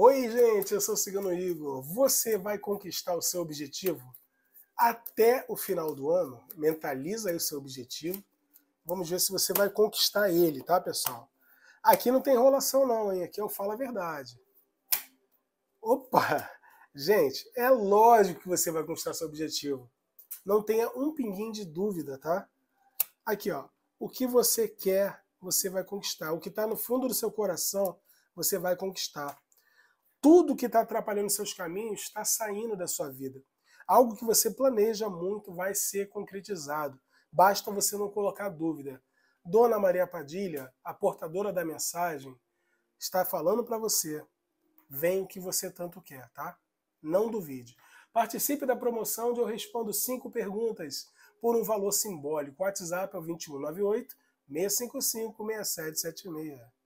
Oi, gente, eu sou o Cigano Igor. Você vai conquistar o seu objetivo até o final do ano? Mentaliza aí o seu objetivo. Vamos ver se você vai conquistar ele, tá, pessoal? Aqui não tem enrolação não, hein? Aqui eu falo a verdade. Opa! Gente, é lógico que você vai conquistar seu objetivo. Não tenha um pinguinho de dúvida, tá? Aqui, ó. O que você quer, você vai conquistar. O que está no fundo do seu coração, você vai conquistar. Tudo que está atrapalhando seus caminhos está saindo da sua vida. Algo que você planeja muito vai ser concretizado. Basta você não colocar dúvida. Dona Maria Padilha, a portadora da mensagem, está falando para você: vem o que você tanto quer, tá? Não duvide. Participe da promoção onde eu respondo cinco perguntas por um valor simbólico. WhatsApp é o 2198 655 6776.